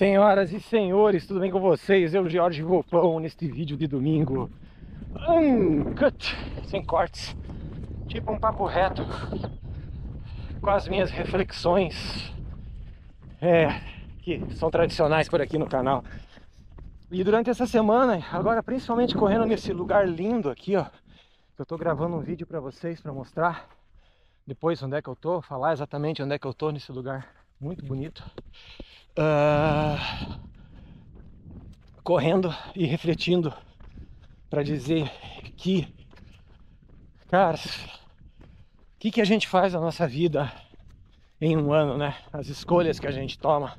Senhoras e senhores, tudo bem com vocês? Eu, Jorge Roupão, neste vídeo de domingo. cut, sem cortes. Tipo um papo reto. Com as minhas reflexões. É, que são tradicionais por aqui no canal. E durante essa semana, agora principalmente correndo nesse lugar lindo aqui, ó. Que eu tô gravando um vídeo para vocês, para mostrar depois onde é que eu tô, falar exatamente onde é que eu tô nesse lugar muito bonito, uh, correndo e refletindo para dizer que, cara, o que, que a gente faz na nossa vida em um ano, né? As escolhas que a gente toma.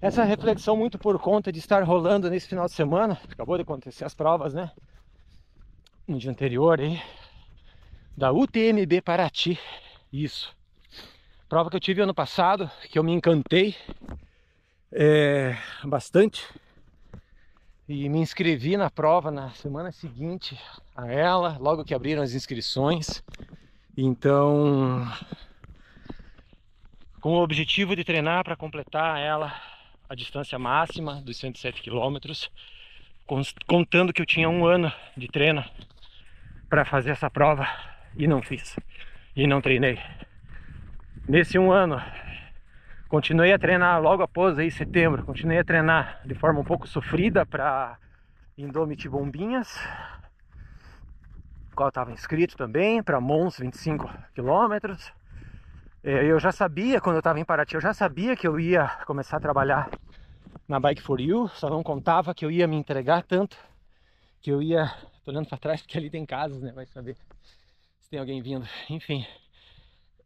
Essa reflexão muito por conta de estar rolando nesse final de semana, acabou de acontecer as provas, né? No dia anterior aí, da UTMB Paraty, isso. Prova que eu tive ano passado, que eu me encantei é, bastante e me inscrevi na prova na semana seguinte a ela, logo que abriram as inscrições. Então, com o objetivo de treinar para completar ela a distância máxima dos 107 quilômetros, contando que eu tinha um ano de treino para fazer essa prova e não fiz, e não treinei. Nesse um ano, continuei a treinar logo após aí setembro, continuei a treinar de forma um pouco sofrida para Indomit Bombinhas, qual estava inscrito também, para Mons 25 quilômetros. É, eu já sabia, quando eu estava em Paraty, eu já sabia que eu ia começar a trabalhar na Bike for You, só não contava que eu ia me entregar tanto, que eu ia, tô olhando para trás porque ali tem casas, né, vai saber se tem alguém vindo, enfim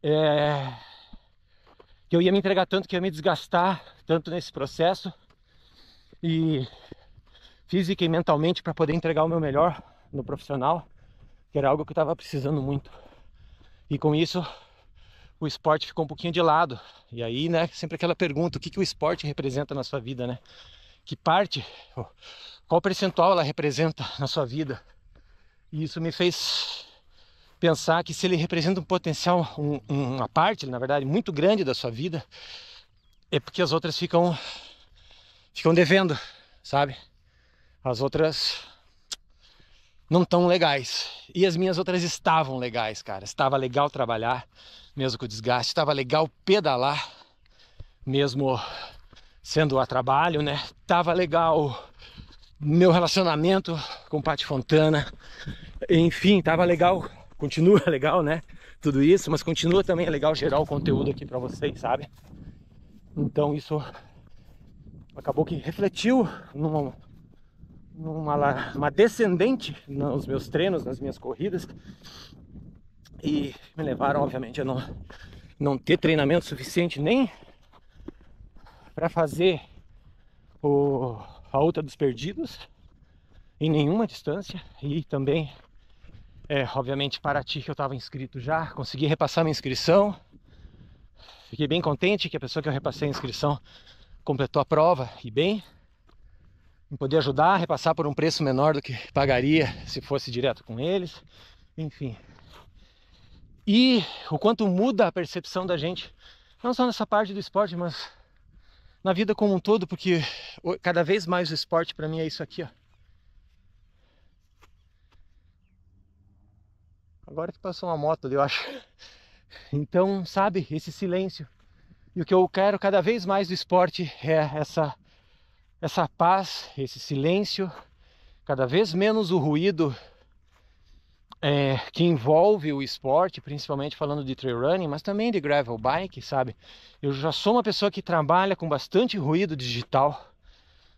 é, que eu ia me entregar tanto, que ia me desgastar tanto nesse processo e física e mentalmente para poder entregar o meu melhor no profissional, que era algo que eu estava precisando muito. E com isso, o esporte ficou um pouquinho de lado. E aí, né, sempre aquela pergunta, o que, que o esporte representa na sua vida, né? Que parte, qual percentual ela representa na sua vida? E isso me fez pensar que se ele representa um potencial, um, uma parte, na verdade, muito grande da sua vida, é porque as outras ficam ficam devendo, sabe? As outras não tão legais. E as minhas outras estavam legais, cara. Estava legal trabalhar, mesmo com o desgaste, estava legal pedalar, mesmo sendo a trabalho, né? Tava legal meu relacionamento com Pati Fontana. Enfim, tava legal continua legal, né? Tudo isso, mas continua também legal gerar o conteúdo aqui para vocês, sabe? Então isso acabou que refletiu numa, numa uma descendente nos meus treinos, nas minhas corridas e me levaram, obviamente, a não, não ter treinamento suficiente nem para fazer o, a outra dos perdidos em nenhuma distância e também é, obviamente, Paraty, que eu estava inscrito já, consegui repassar minha inscrição. Fiquei bem contente que a pessoa que eu repassei a inscrição completou a prova e bem. Em poder ajudar, repassar por um preço menor do que pagaria se fosse direto com eles. Enfim. E o quanto muda a percepção da gente, não só nessa parte do esporte, mas na vida como um todo, porque cada vez mais o esporte para mim é isso aqui, ó Agora que passou uma moto ali, eu acho. Então, sabe, esse silêncio. E o que eu quero cada vez mais do esporte é essa, essa paz, esse silêncio, cada vez menos o ruído é, que envolve o esporte, principalmente falando de trail running, mas também de gravel bike, sabe? Eu já sou uma pessoa que trabalha com bastante ruído digital,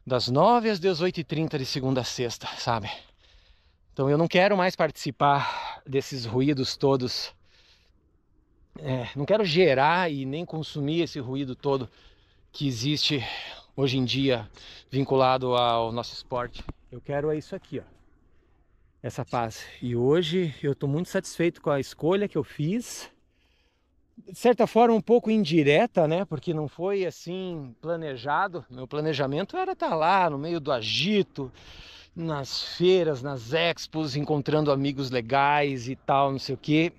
das 9 às 18h30 de segunda a sexta, sabe? Então eu não quero mais participar desses ruídos todos. É, não quero gerar e nem consumir esse ruído todo que existe hoje em dia vinculado ao nosso esporte. Eu quero é isso aqui, ó. Essa paz. E hoje eu estou muito satisfeito com a escolha que eu fiz. De certa forma, um pouco indireta, né? Porque não foi assim planejado. Meu planejamento era estar tá lá no meio do agito, nas feiras, nas expos, encontrando amigos legais e tal, não sei o quê.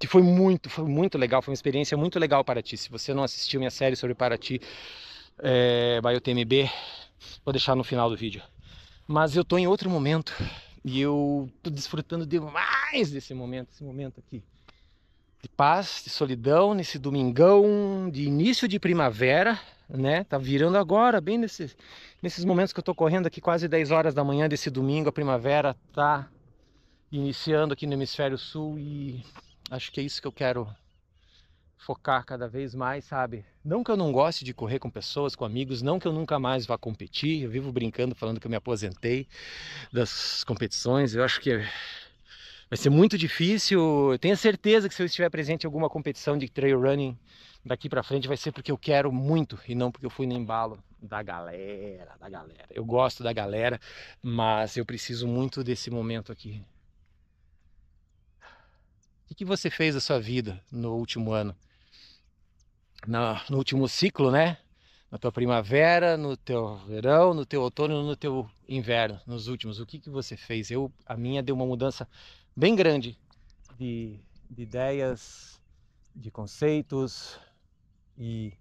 Que foi muito, foi muito legal, foi uma experiência muito legal para ti. Se você não assistiu minha série sobre Paraty, é, eh, BioTMB, vou deixar no final do vídeo. Mas eu tô em outro momento e eu tô desfrutando demais desse momento, esse momento aqui. De paz, de solidão, nesse domingão de início de primavera, né? Tá virando agora, bem nesse, nesses momentos que eu tô correndo aqui, quase 10 horas da manhã desse domingo, a primavera tá iniciando aqui no hemisfério sul e acho que é isso que eu quero focar cada vez mais, sabe? Não que eu não goste de correr com pessoas, com amigos, não que eu nunca mais vá competir, eu vivo brincando falando que eu me aposentei das competições, eu acho que vai ser muito difícil. Eu tenho certeza que se eu estiver presente em alguma competição de trail running, daqui para frente vai ser porque eu quero muito e não porque eu fui no embalo da galera, da galera. Eu gosto da galera, mas eu preciso muito desse momento aqui. O que você fez da sua vida no último ano? No, no último ciclo, né? Na tua primavera, no teu verão, no teu outono, no teu inverno, nos últimos. O que, que você fez? Eu, a minha deu uma mudança bem grande de, de ideias, de conceitos, e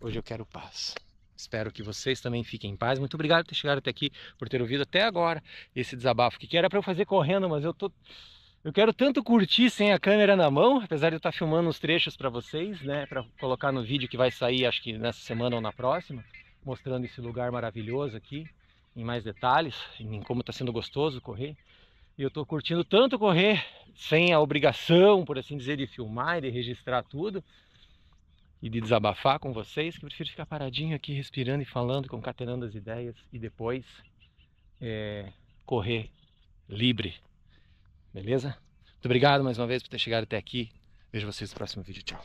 hoje eu quero paz. Espero que vocês também fiquem em paz. Muito obrigado por ter chegado até aqui, por ter ouvido até agora esse desabafo que era para eu fazer correndo, mas eu tô eu quero tanto curtir sem a câmera na mão, apesar de eu estar tá filmando os trechos para vocês, né, para colocar no vídeo que vai sair acho que nessa semana ou na próxima, mostrando esse lugar maravilhoso aqui em mais detalhes, em como está sendo gostoso correr. E eu estou curtindo tanto correr sem a obrigação, por assim dizer, de filmar e de registrar tudo, e de desabafar com vocês, que eu prefiro ficar paradinho aqui respirando e falando, concatenando as ideias e depois é, correr livre. Beleza? Muito obrigado mais uma vez por ter chegado até aqui. Vejo vocês no próximo vídeo. Tchau.